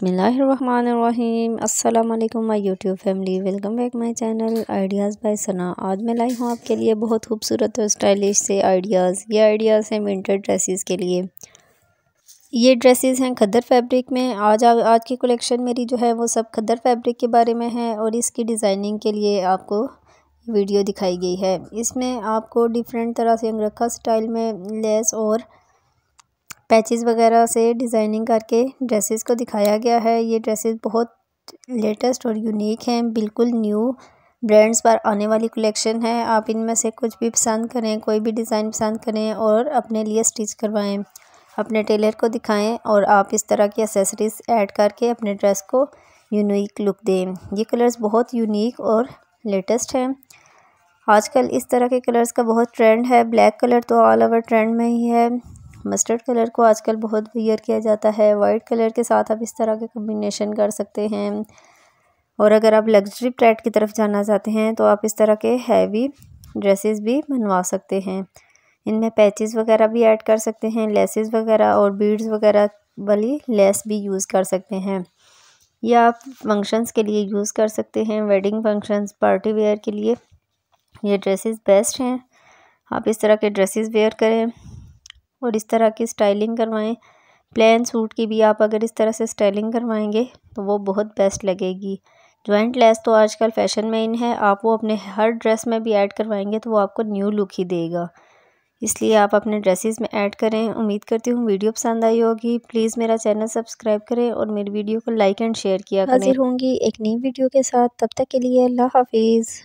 बसमिलीम अल्लाम my YouTube family welcome back my channel ideas by Sana आज मैं लाई हूँ आपके लिए बहुत खूबसूरत और स्टाइलिश से आइडियाज़ ये आइडियाज़ हैं विंटर ड्रेसिस के लिए ये ड्रेसिस हैं खद्दर फैब्रिक में आज आ, आज की कलेक्शन मेरी जो है वो सब खद्दर फैब्रिक के बारे में है और इसकी डिज़ाइनिंग के लिए आपको वीडियो दिखाई गई है इसमें आपको डिफरेंट तरह से अंगरखा स्टाइल में लेस और पैचेस वगैरह से डिज़ाइनिंग करके ड्रेसेस को दिखाया गया है ये ड्रेसेस बहुत लेटेस्ट और यूनिक हैं बिल्कुल न्यू ब्रांड्स पर आने वाली कलेक्शन है आप इनमें से कुछ भी पसंद करें कोई भी डिज़ाइन पसंद करें और अपने लिए स्टिच करवाएं अपने टेलर को दिखाएं और आप इस तरह की एसेसरीज ऐड करके अपने ड्रेस को यूनिक लुक दें ये कलर्स बहुत यूनिक और लेटेस्ट हैं आजकल इस तरह के कलर्स का बहुत ट्रेंड है ब्लैक कलर तो ऑल ओवर ट्रेंड में ही है मस्टर्ड कलर को आजकल बहुत वियर किया जाता है वाइट कलर के साथ आप इस तरह के कम्बिनेशन कर सकते हैं और अगर आप लग्जरी ट्रैट की तरफ जाना चाहते हैं तो आप इस तरह के हैवी ड्रेसेस भी बनवा सकते हैं इनमें पैचेस वगैरह भी ऐड कर सकते हैं लेसेस वगैरह और बीड्स वगैरह वाली लेस भी यूज़ कर सकते हैं या आप फंक्शंस के लिए यूज़ कर सकते हैं वेडिंग फंक्शंस पार्टी वेयर के लिए ये ड्रेसेस बेस्ट हैं आप इस तरह के ड्रेसेस वेयर करें और इस तरह की स्टाइलिंग करवाएं प्लेन सूट की भी आप अगर इस तरह से स्टाइलिंग करवाएंगे तो वो बहुत बेस्ट लगेगी जॉइंट लेस तो आजकल फ़ैशन में इन है आप वो अपने हर ड्रेस में भी ऐड करवाएंगे तो वो आपको न्यू लुक ही देगा इसलिए आप अपने ड्रेसेस में ऐड करें उम्मीद करती हूँ वीडियो पसंद आई होगी प्लीज़ मेरा चैनल सब्सक्राइब करें और मेरी वीडियो को लाइक एंड शेयर किया करें हाजिर होंगी एक नई वीडियो के साथ तब तक के लिए अल्लाह हाफिज़